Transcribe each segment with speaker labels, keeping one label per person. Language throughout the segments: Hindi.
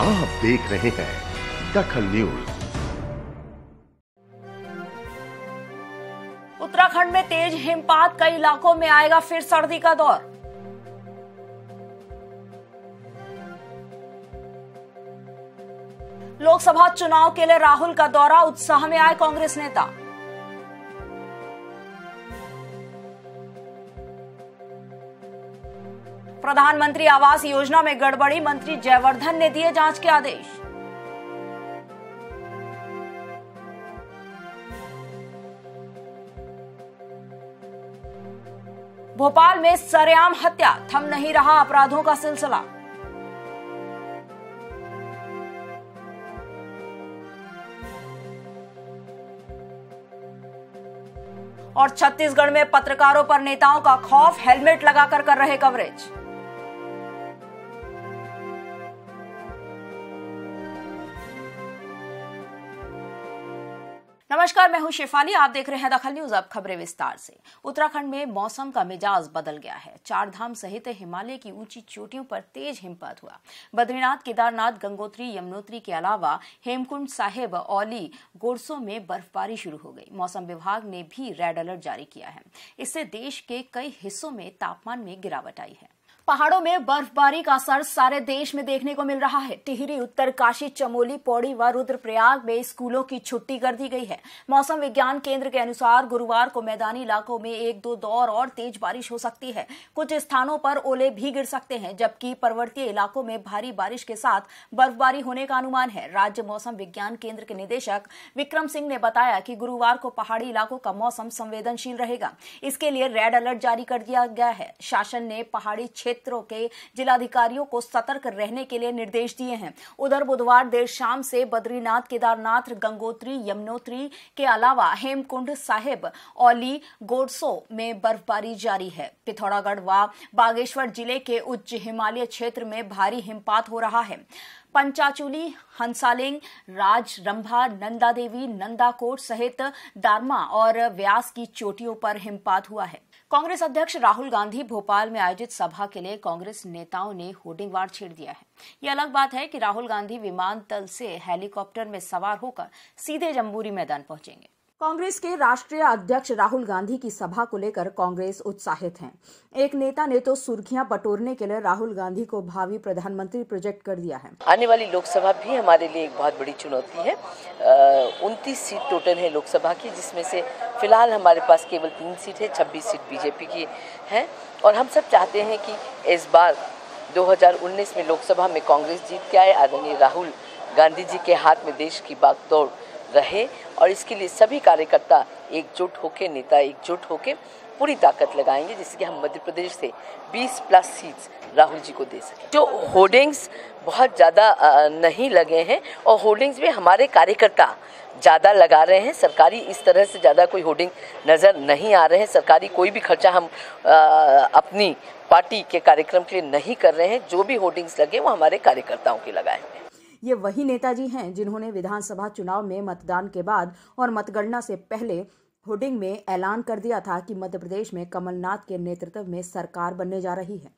Speaker 1: आप देख रहे हैं दखल न्यूज उत्तराखंड में तेज हिमपात कई इलाकों में आएगा फिर सर्दी का दौर लोकसभा चुनाव के लिए राहुल का दौरा उत्साह में आए कांग्रेस नेता प्रधानमंत्री आवास योजना में गड़बड़ी मंत्री जयवर्धन ने दिए जांच के आदेश भोपाल में सरेआम हत्या थम नहीं रहा अपराधों का सिलसिला और छत्तीसगढ़ में पत्रकारों पर नेताओं का खौफ हेलमेट लगाकर कर रहे कवरेज नमस्कार मैं हूं शेफाली आप देख रहे हैं दखल न्यूज अब खबरें विस्तार से उत्तराखंड में मौसम का मिजाज बदल गया है चार धाम सहित हिमालय की ऊंची चोटियों पर तेज हिमपात हुआ बद्रीनाथ केदारनाथ गंगोत्री यमुनोत्री के अलावा हेमकुंड साहिब औली गोरसों में बर्फबारी शुरू हो गई मौसम विभाग ने भी रेड अलर्ट जारी किया है इससे देश के कई हिस्सों में तापमान में गिरावट आई है पहाड़ों में बर्फबारी का असर सारे देश में देखने को मिल रहा है टिहरी उत्तरकाशी चमोली पौड़ी व रुद्रप्रयाग में स्कूलों की छुट्टी कर दी गई है मौसम विज्ञान केंद्र के अनुसार गुरुवार को मैदानी इलाकों में एक दो दौर और तेज बारिश हो सकती है कुछ स्थानों पर ओले भी गिर सकते हैं जबकि पर्वतीय इलाकों में भारी बारिश के साथ बर्फबारी होने का अनुमान है राज्य मौसम विज्ञान केंद्र के निदेशक विक्रम सिंह ने बताया कि गुरुवार को पहाड़ी इलाकों का मौसम संवेदनशील रहेगा इसके लिए रेड अलर्ट जारी कर दिया गया है शासन ने पहाड़ी क्षेत्र क्षेत्रों के जिलाधिकारियों को सतर्क रहने के लिए निर्देश दिए हैं उधर बुधवार देर शाम से बद्रीनाथ केदारनाथ गंगोत्री यमुनोत्री के अलावा हेमकुंड साहिब औली गोडसो में बर्फबारी जारी है पिथौरागढ़ व बागेश्वर जिले के उच्च हिमालय क्षेत्र में भारी हिमपात हो रहा है पंचाचूली हंसालिंग राजरंभा नंदा देवी नंदाकोट सहित दारमा और व्यास की चोटियों पर हिमपात हुआ है कांग्रेस अध्यक्ष राहुल गांधी भोपाल में आयोजित सभा के लिए कांग्रेस नेताओं ने होर्डिंग वार छेड़ दिया है ये अलग बात है कि राहुल गांधी विमानतल से हेलीकॉप्टर में सवार होकर सीधे जम्बूरी मैदान पहुंचेंगे कांग्रेस के राष्ट्रीय अध्यक्ष राहुल गांधी की सभा को लेकर कांग्रेस उत्साहित है एक नेता ने तो सुर्खियां बटोरने के लिए राहुल गांधी को भावी प्रधानमंत्री प्रोजेक्ट कर दिया है आने वाली लोकसभा भी हमारे लिए एक बहुत बड़ी चुनौती है उनतीस सीट टोटल है लोकसभा की जिसमें से फिलहाल हमारे पास केवल तीन सीट है छब्बीस सीट बीजेपी की है और हम सब चाहते हैं कि इस बार 2019 में लोकसभा में कांग्रेस जीत के आए आदरणीय राहुल गांधी जी के हाथ में देश की बागदौड़ रहे और इसके लिए सभी कार्यकर्ता एकजुट होकर नेता एकजुट होकर पूरी ताकत लगाएंगे जिससे कि हम मध्य प्रदेश से 20 प्लस सीट्स राहुल जी को दे सकें जो होर्डिंग्स बहुत ज़्यादा नहीं लगे हैं और होर्डिंग्स भी हमारे कार्यकर्ता ज़्यादा लगा रहे हैं सरकारी इस तरह से ज़्यादा कोई होर्डिंग नज़र नहीं आ रहे हैं सरकारी कोई भी खर्चा हम आ, अपनी पार्टी के कार्यक्रम के लिए नहीं कर रहे हैं जो भी होर्डिंग्स लगे वो हमारे कार्यकर्ताओं के लगाए हैं ये वही नेताजी हैं जिन्होंने विधानसभा चुनाव में मतदान के बाद और मतगणना से पहले होर्डिंग में ऐलान कर दिया था कि मध्य प्रदेश में कमलनाथ के नेतृत्व में सरकार बनने जा रही है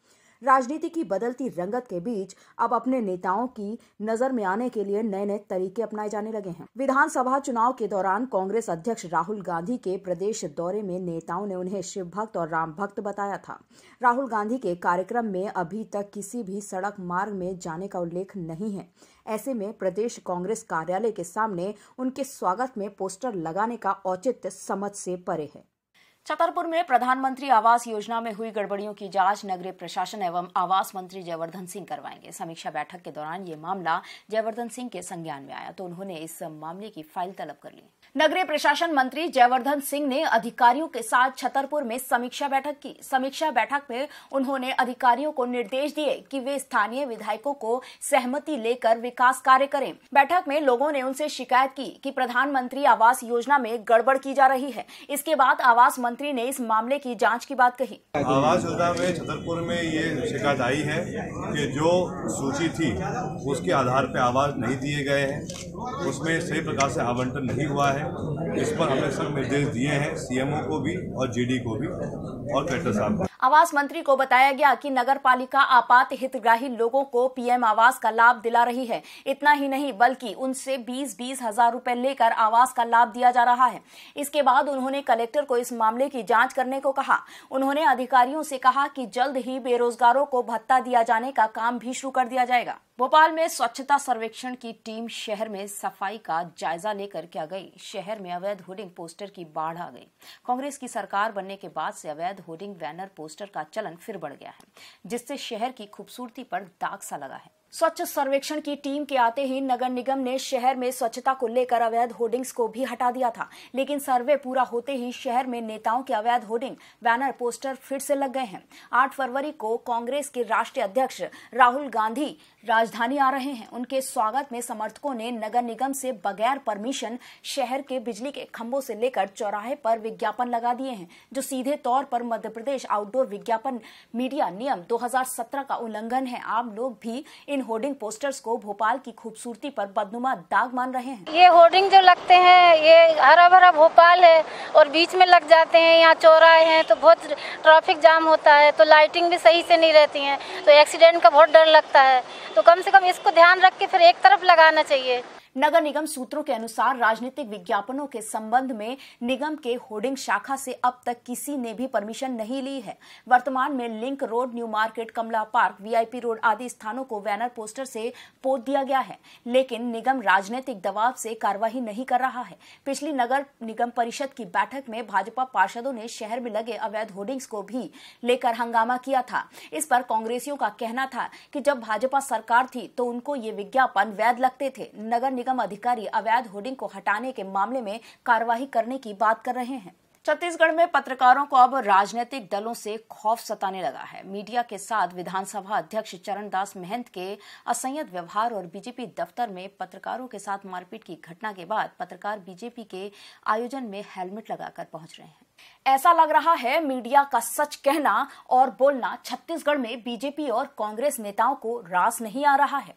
Speaker 1: राजनीति की बदलती रंगत के बीच अब अपने नेताओं की नजर में आने के लिए नए नए तरीके अपनाए जाने लगे हैं विधानसभा चुनाव के दौरान कांग्रेस अध्यक्ष राहुल गांधी के प्रदेश दौरे में नेताओं ने उन्हें शिव भक्त और राम भक्त बताया था राहुल गांधी के कार्यक्रम में अभी तक किसी भी सड़क मार्ग में जाने का उल्लेख नहीं है ऐसे में प्रदेश कांग्रेस कार्यालय के सामने उनके स्वागत में पोस्टर लगाने का औचित्य समझ से परे है छतरपुर में प्रधानमंत्री आवास योजना में हुई गड़बड़ियों की जांच नगरीय प्रशासन एवं आवास मंत्री जयवर्धन सिंह करवाएंगे समीक्षा बैठक के दौरान ये मामला जयवर्धन सिंह के संज्ञान में आया तो उन्होंने इस मामले की फाइल तलब कर ली नगरीय प्रशासन मंत्री जयवर्धन सिंह ने अधिकारियों के साथ छतरपुर में समीक्षा बैठक की समीक्षा बैठक में उन्होंने अधिकारियों को निर्देश दिए कि वे स्थानीय विधायकों को सहमति लेकर विकास कार्य करें बैठक में लोगों ने उनसे शिकायत की कि प्रधानमंत्री आवास योजना में गड़बड़ की जा रही है इसके बाद आवास मंत्री ने इस मामले की जांच की बात कही
Speaker 2: आवास योजना में छतरपुर में ये शिकायत आई है कि जो सूची थी उसके आधार पर आवाज नहीं दिए गए हैं उसमें सही प्रकार से आवंटन नहीं हुआ है इस पर हमने सब निर्देश दिए हैं सीएमओ को भी और जीडी को भी और कलेक्टर साहब
Speaker 1: आवास मंत्री को बताया गया कि नगर पालिका आपात हितग्राही लोगों को पीएम आवास का लाभ दिला रही है इतना ही नहीं बल्कि उनसे बीस बीस हजार रूपए लेकर आवास का लाभ दिया जा रहा है इसके बाद उन्होंने कलेक्टर को इस मामले की जांच करने को कहा उन्होंने अधिकारियों से कहा कि जल्द ही बेरोजगारों को भत्ता दिया जाने का काम भी शुरू कर दिया जाएगा भोपाल में स्वच्छता सर्वेक्षण की टीम शहर में सफाई का जायजा लेकर क्या गई शहर में अवैध होर्डिंग पोस्टर की बाढ़ आ गई कांग्रेस की सरकार बनने के बाद से अवैध होर्डिंग बैनर पोस्टर का चलन फिर बढ़ गया है जिससे शहर की खूबसूरती पर दाग सा लगा है स्वच्छ सर्वेक्षण की टीम के आते ही नगर निगम ने शहर में स्वच्छता को लेकर अवैध होर्डिंग्स को भी हटा दिया था लेकिन सर्वे पूरा होते ही शहर में नेताओं के अवैध होर्डिंग बैनर पोस्टर फिर से लग गए हैं 8 फरवरी को कांग्रेस के राष्ट्रीय अध्यक्ष राहुल गांधी राजधानी आ रहे हैं उनके स्वागत में समर्थकों ने नगर निगम से बगैर परमिशन शहर के बिजली के खम्भों से लेकर चौराहे पर विज्ञापन लगा दिए हैं जो सीधे तौर पर मध्य प्रदेश आउटडोर विज्ञापन मीडिया नियम 2017 का उल्लंघन है आम लोग भी इन होर्डिंग पोस्टर्स को भोपाल की खूबसूरती पर बदनुमा दाग मान रहे हैं ये होर्डिंग जो लगते हैं ये हरा भरा भोपाल है और बीच में लग जाते हैं यहाँ चौराहे हैं तो बहुत ट्रैफिक जाम होता है तो लाइटिंग भी सही से नहीं रहती है तो एक्सीडेंट का बहुत डर लगता है तो कम से कम इसको ध्यान रख के फिर एक तरफ लगाना चाहिए नगर निगम सूत्रों के अनुसार राजनीतिक विज्ञापनों के संबंध में निगम के होर्डिंग शाखा से अब तक किसी ने भी परमिशन नहीं ली है वर्तमान में Link Road New Market Kamla Park VIP Road आदि स्थानों को बैनर पोस्टर से पोत दिया गया है लेकिन निगम राजनीतिक दबाव से कार्यवाही नहीं कर रहा है पिछली नगर निगम परिषद की बैठक में भाजपा पार्षदों ने शहर में लगे अवैध होर्डिंग्स को भी लेकर हंगामा किया था इस पर कांग्रेसियों का कहना था कि जब भाजपा सरकार थी तो उनको ये विज्ञापन वैध लगते थे नगर निगम अधिकारी अवैध होर्डिंग को हटाने के मामले में कार्यवाही करने की बात कर रहे हैं छत्तीसगढ़ में पत्रकारों को अब राजनीतिक दलों से खौफ सताने लगा है मीडिया के साथ विधानसभा अध्यक्ष चरणदास महंत के असंयत व्यवहार और बीजेपी दफ्तर में पत्रकारों के साथ मारपीट की घटना के बाद पत्रकार बीजेपी के आयोजन में हेलमेट लगाकर पहुंच रहे हैं ऐसा लग रहा है मीडिया का सच कहना और बोलना छत्तीसगढ़ में बीजेपी और कांग्रेस नेताओं को रास नहीं आ रहा है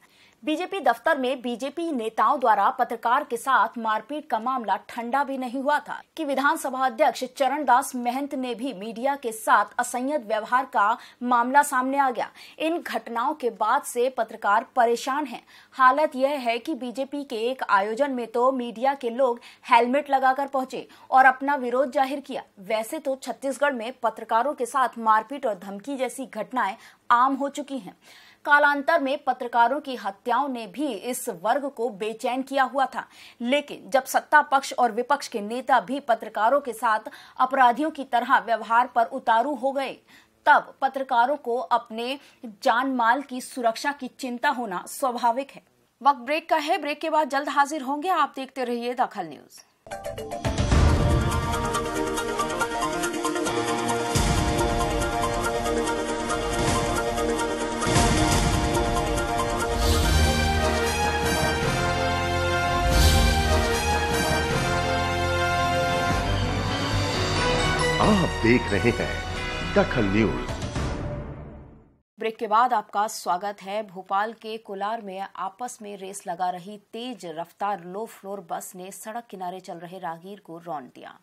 Speaker 1: बीजेपी दफ्तर में बीजेपी नेताओं द्वारा पत्रकार के साथ मारपीट का मामला ठंडा भी नहीं हुआ था कि विधानसभा अध्यक्ष चरणदास महंत ने भी मीडिया के साथ असंयत व्यवहार का मामला सामने आ गया इन घटनाओं के बाद से पत्रकार परेशान हैं। हालत यह है कि बीजेपी के एक आयोजन में तो मीडिया के लोग हेलमेट लगाकर पहुंचे और अपना विरोध जाहिर किया वैसे तो छत्तीसगढ़ में पत्रकारों के साथ मारपीट और धमकी जैसी घटनाएं आम हो चुकी हैं कालांतर में पत्रकारों की हत्याओं ने भी इस वर्ग को बेचैन किया हुआ था लेकिन जब सत्ता पक्ष और विपक्ष के नेता भी पत्रकारों के साथ अपराधियों की तरह व्यवहार पर उतारू हो गए तब पत्रकारों को अपने जान माल की सुरक्षा की चिंता होना स्वाभाविक है वक्त ब्रेक का है ब्रेक के बाद जल्द हाजिर होंगे आप देखते रहिए दखल न्यूज आप देख रहे हैं दखल न्यूज ब्रेक के बाद आपका स्वागत है भोपाल के कोलार में आपस में रेस लगा रही तेज रफ्तार लो फ्लोर बस ने सड़क किनारे चल रहे राहगीर को रौन दिया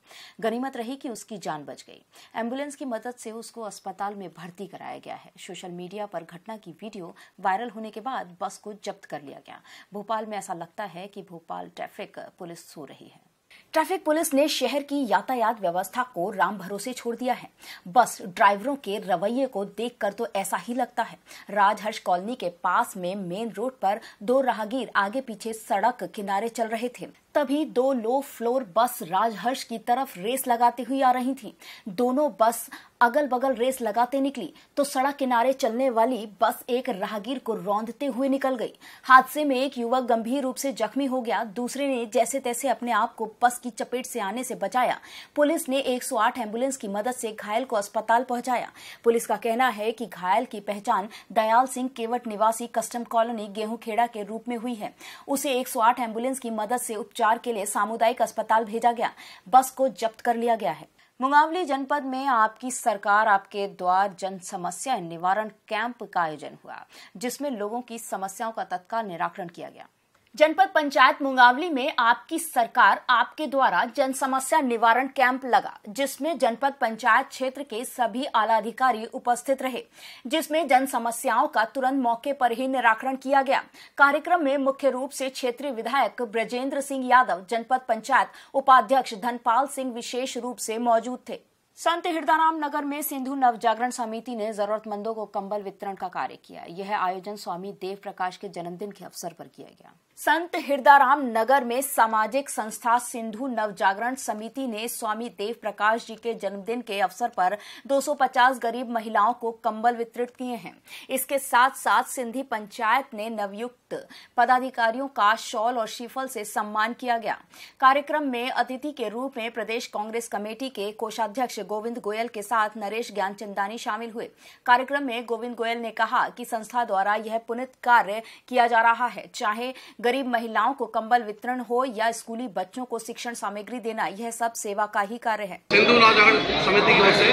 Speaker 1: गनीमत रही कि उसकी जान बच गई एम्बुलेंस की मदद से उसको अस्पताल में भर्ती कराया गया है सोशल मीडिया पर घटना की वीडियो वायरल होने के बाद बस को जब्त कर लिया गया भोपाल में ऐसा लगता है कि भोपाल ट्रैफिक पुलिस सो रही है ट्रैफिक पुलिस ने शहर की यातायात व्यवस्था को राम भरोसे छोड़ दिया है बस ड्राइवरों के रवैये को देखकर तो ऐसा ही लगता है राजहर्ष कॉलोनी के पास में मेन रोड पर दो राहगीर आगे पीछे सड़क किनारे चल रहे थे तभी दो लो फ्लोर बस राजहर्ष की तरफ रेस लगाती हुई आ रही थी दोनों बस अगल बगल रेस लगाते निकली तो सड़क किनारे चलने वाली बस एक राहगीर को रौंदते हुए निकल गई हादसे में एक युवक गंभीर रूप से जख्मी हो गया दूसरे ने जैसे तैसे अपने आप को बस की चपेट से आने से बचाया पुलिस ने 108 एम्बुलेंस की मदद से घायल को अस्पताल पहुंचाया पुलिस का कहना है कि घायल की पहचान दयाल सिंह केवट निवासी कस्टम कॉलोनी गेहूंखेड़ा के रूप में हुई है उसे 108 एम्बुलेंस की मदद से उपचार के लिए सामुदायिक अस्पताल भेजा गया बस को जब्त कर लिया गया है मुंगावली जनपद में आपकी सरकार आपके द्वार जन समस्या निवारण कैंप का आयोजन हुआ जिसमें लोगों की समस्याओं का तत्काल निराकरण किया गया जनपद पंचायत मुंगावली में आपकी सरकार आपके द्वारा जन समस्या निवारण कैंप लगा जिसमें जनपद पंचायत क्षेत्र के सभी आलाधिकारी उपस्थित रहे जिसमें जन समस्याओं का तुरंत मौके पर ही निराकरण किया गया कार्यक्रम में मुख्य रूप से क्षेत्रीय विधायक ब्रजेंद्र सिंह यादव जनपद पंचायत उपाध्यक्ष धनपाल सिंह विशेष रूप से मौजूद थे संत हिरदाराम नगर में सिंधु नवजागरण समिति ने जरूरतमंदों को कंबल वितरण का कार्य किया यह आयोजन स्वामी देव प्रकाश के जन्मदिन के अवसर पर किया गया संत हिरदाराम नगर में सामाजिक संस्था सिंधु नवजागरण समिति ने स्वामी देव प्रकाश जी के जन्मदिन के अवसर पर 250 गरीब महिलाओं को कंबल वितरित किए हैं इसके साथ साथ सिंधी पंचायत ने नवयुक्त पदाधिकारियों का शॉल और शिफल से सम्मान किया गया कार्यक्रम में अतिथि के रूप में प्रदेश कांग्रेस कमेटी के कोषाध्यक्ष गोविंद गोयल के साथ नरेश ज्ञानचंदानी शामिल हुए कार्यक्रम में गोविंद गोयल ने कहा कि संस्था द्वारा यह पुनित कार्य किया जा रहा है चाहे गरीब महिलाओं को कंबल वितरण हो या स्कूली बच्चों को शिक्षण सामग्री देना यह सब सेवा का ही कार्य है सिंधु नाजागरण
Speaker 2: समिति की ओर से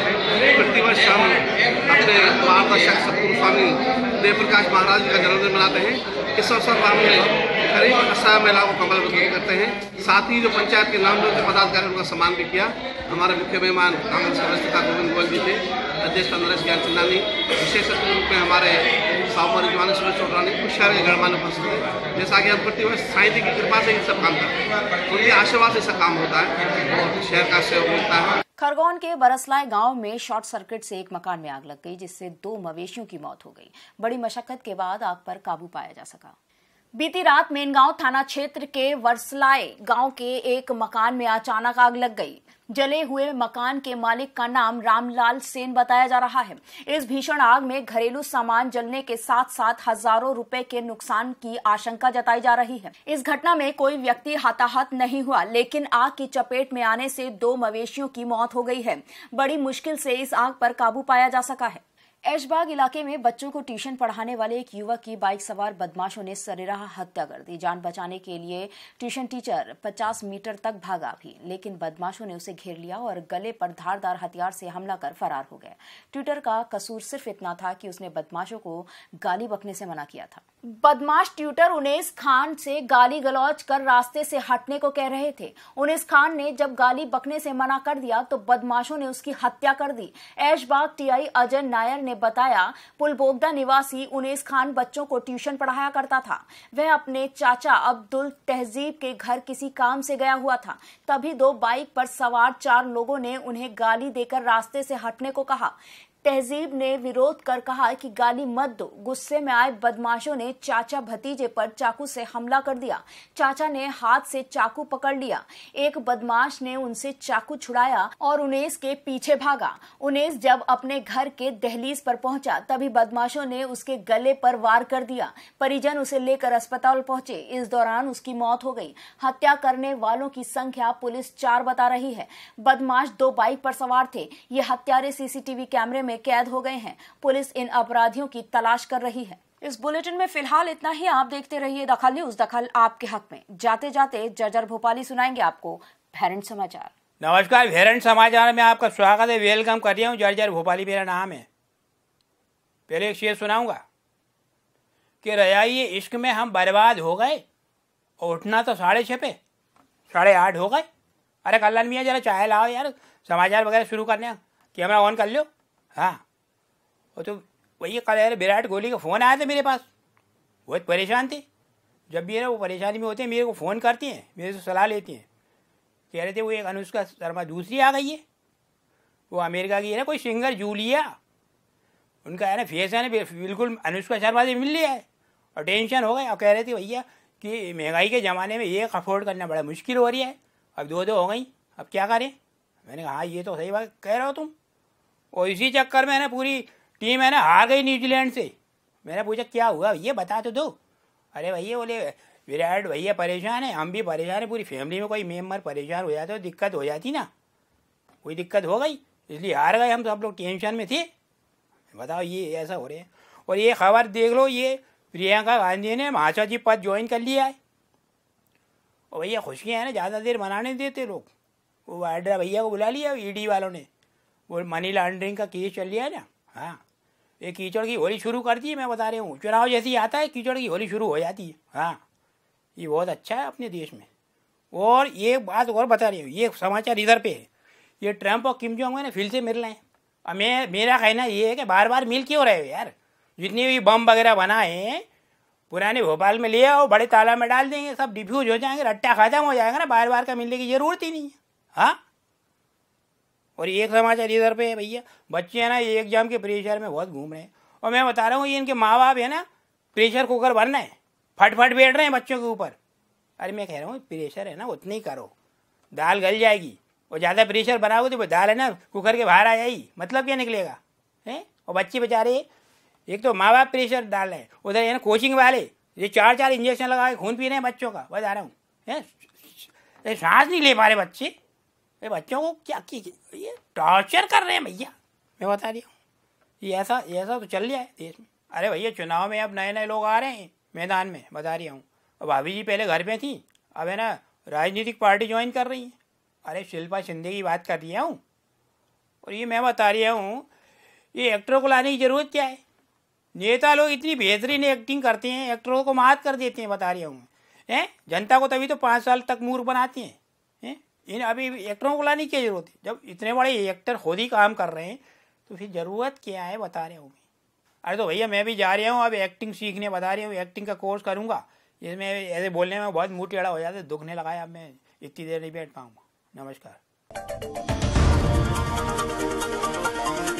Speaker 2: प्रतिवर्ष शाम अपने मार्गदर्शक सतगुरु स्वामी देव प्रकाश महाराज का जन्मदिन मनाते हैं इस अवसर पर हमने करीब असहाय महिलाओं को कमल वितरण करते हैं साथ ही जो पंचायत के नाम जो पदाधिकारी उनका सम्मान भी किया हमारे मुख्य मेहमान संघ सदस्यता गोविंद गोयल जी थे अध्यक्ष चंद्रेश ज्ञानचंदा ने विशेष रूप में हमारे सामर जवान सुरेश चौधरानी कुछ सारे गणमान्य उपस्थित थे जैसा कि हम प्रति वर्ष साहित्य की कृपा से ही सब काम करते हैं तो ये आशीर्वाद से सब काम होता है और शहर का सहयोग मिलता है
Speaker 1: खरगोन के बरसलाय गांव में शॉर्ट सर्किट से एक मकान में आग लग गई जिससे दो मवेशियों की मौत हो गई बड़ी मशक्कत के बाद आग पर काबू पाया जा सका बीती रात मेनगांव थाना क्षेत्र के वरसलाए गांव के एक मकान में अचानक आग लग गई जले हुए मकान के मालिक का नाम रामलाल सेन बताया जा रहा है इस भीषण आग में घरेलू सामान जलने के साथ साथ हजारों रुपए के नुकसान की आशंका जताई जा रही है इस घटना में कोई व्यक्ति हताहत नहीं हुआ लेकिन आग की चपेट में आने से दो मवेशियों की मौत हो गई है बड़ी मुश्किल से इस आग पर काबू पाया जा सका है ऐशबाग इलाके में बच्चों को ट्यूशन पढ़ाने वाले एक युवक की बाइक सवार बदमाशों ने सरेराह हत्या कर दी जान बचाने के लिए ट्यूशन टीचर 50 मीटर तक भागा भी लेकिन बदमाशों ने उसे घेर लिया और गले पर धारदार हथियार से हमला कर फरार हो गया ट्विटर का कसूर सिर्फ इतना था कि उसने बदमाशों को गाली बकने से मना किया था बदमाश ट्यूटर उनेस खान से गाली गलौज कर रास्ते से हटने को कह रहे थे उनेस खान ने जब गाली बकने से मना कर दिया तो बदमाशों ने उसकी हत्या कर दी ऐशबाग टीआई अजय नायर ने ने बताया पुलबोगदा निवासी उनेस खान बच्चों को ट्यूशन पढ़ाया करता था वह अपने चाचा अब्दुल तहजीब के घर किसी काम से गया हुआ था तभी दो बाइक पर सवार चार लोगों ने उन्हें गाली देकर रास्ते से हटने को कहा तहजीब ने विरोध कर कहा कि गाली मत दो गुस्से में आए बदमाशों ने चाचा भतीजे पर चाकू से हमला कर दिया चाचा ने हाथ से चाकू पकड़ लिया एक बदमाश ने उनसे चाकू छुड़ाया और उनेस के पीछे भागा उनेस जब अपने घर के दहलीज पर पहुंचा तभी बदमाशों ने उसके गले पर वार कर दिया परिजन उसे लेकर अस्पताल पहुंचे इस दौरान उसकी मौत हो गई हत्या करने वालों की संख्या पुलिस चार बता रही है बदमाश दो बाइक पर सवार थे ये हत्यारे सीसीटीवी कैमरे में में कैद हो गए हैं पुलिस इन अपराधियों की तलाश कर रही है इस बुलेटिन में फिलहाल इतना ही आप देखते रहिए दखल न्यूज दखल आपके हक में जाते जाते जर्जर भोपाली सुनाएंगे आपको पेरेंट समाचार
Speaker 2: नमस्कार पेरेंट समाचार में आपका स्वागत है वेलकम कर रही हूँ जर्जर भोपाली मेरा नाम है पहले एक शेर सुनाऊंगा कि रजाई इश्क में हम बर्बाद हो गए और उठना तो साढ़े छः पे साढ़े आठ हो गए अरे कल्याण मियाँ जरा चाय लाओ यार समाचार वगैरह शुरू करने कैमरा ऑन कर लो हाँ वो तो वही कल अरे विराट कोहली का फ़ोन आया था मेरे पास बहुत तो परेशान थे जब भी है ना वो परेशानी में होते हैं मेरे को फ़ोन करती हैं मेरे से सलाह लेती हैं कह रहे थे वो एक अनुष्का शर्मा दूसरी आ गई है वो अमेरिका की है ना कोई सिंगर जूलिया उनका है ना फेस है ना बिल्कुल अनुष्का शर्मा से मिल लिया है और टेंशन हो गए और कह रहे थे भैया कि महंगाई के ज़माने में एक अफोर्ड करना बड़ा मुश्किल हो रही है अब दो दो हो गई अब क्या करें मैंने कहा हाँ ये तो सही बात कह रहे हो तुम और इसी चक्कर में ना पूरी टीम है ना हार गई न्यूजीलैंड से मैंने पूछा क्या हुआ भैया बता तो दो अरे भैया बोले विराट भैया परेशान है हम भी परेशान है पूरी फैमिली में कोई मेम्बर परेशान हो जाता तो दिक्कत हो जाती ना कोई दिक्कत हो गई इसलिए हार गए हम सब लोग टेंशन में थे बताओ ये ऐसा हो रहा है और ये खबर देख लो ये प्रियंका गांधी ने महासचिव पद ज्वाइन कर लिया है और भैया खुशियाँ हैं ना ज़्यादा देर मनाने देते लोग वो वाड्रा भैया को बुला लिया ईडी वालों ने वो मनी लॉन्ड्रिंग का केस चल रहा है ना हाँ ये कीचड़ की होली शुरू कर दी मैं बता रही हूँ चुनाव जैसे ही आता है कीचड़ की होली शुरू हो जाती है हाँ ये बहुत अच्छा है अपने देश में और ये बात और बता रही हूँ ये समाचार इधर पे है ये ट्रंप और किम जोंग ने फिर से मिल रहे हैं और मैं मेरा कहना ये है कि बार बार मिल क्यों रहे हो यार जितने भी बम वगैरह बनाए हैं पुराने भोपाल में ले आओ बड़े ताला में डाल देंगे सब डिफ्यूज हो जाएंगे रट्टा खत्म हो जाएगा ना बार बार का मिलने की जरूरत ही नहीं है हाँ और एक समाचार इधर पे है भैया बच्चे हैं ना ये एग्जाम के प्रेशर में बहुत घूम रहे हैं और मैं बता रहा हूँ ये इनके माँ बाप है ना प्रेशर कुकर बन रहे हैं फट फट बैठ रहे हैं बच्चों के ऊपर अरे मैं कह रहा हूँ प्रेशर है ना उतनी करो दाल गल जाएगी और ज़्यादा प्रेशर बनाओ तो दाल है ना कुकर के बाहर आ जाएगी मतलब क्या निकलेगा है और बच्चे बेचारे एक तो माँ बाप प्रेशर डाल रहे हैं उधर है ना कोचिंग वाले ये चार चार इंजेक्शन लगा के खून पी रहे हैं बच्चों का बता रहा हूँ सांस नहीं ले पा रहे बच्चे ये बच्चों को क्या की ये टॉर्चर कर रहे हैं भैया मैं बता रही हूँ ये ऐसा ये ऐसा तो चल जाए देश में अरे भैया चुनाव में अब नए नए लोग आ रहे हैं मैदान में बता रही हूँ भाभी जी पहले घर पे थी अब है ना राजनीतिक पार्टी ज्वाइन कर रही है अरे शिल्पा शिंदे की बात कर रही हूँ और ये मैं बता रही हूँ ये एक्टरों को लाने की ज़रूरत क्या है नेता लोग इतनी बेहतरीन एक्टिंग करते हैं एक्टरों को मात कर देते हैं बता रही हूँ ए जनता को तभी तो पाँच साल तक मूर्ख बनाते हैं इन अभी एक्टरों को लाने की जरूरत है जब इतने बड़े एक्टर खुद ही काम कर रहे हैं तो फिर ज़रूरत क्या है बता रहे हूँ अरे तो भैया मैं भी जा रहा हूँ अब एक्टिंग सीखने बता रही हूँ एक्टिंग का कोर्स करूँगा जिसमें ऐसे बोलने में बहुत मुँह टेढ़ा हो जाता है दुखने लगा है अब मैं इतनी देर नहीं बैठ पाऊँगा नमस्कार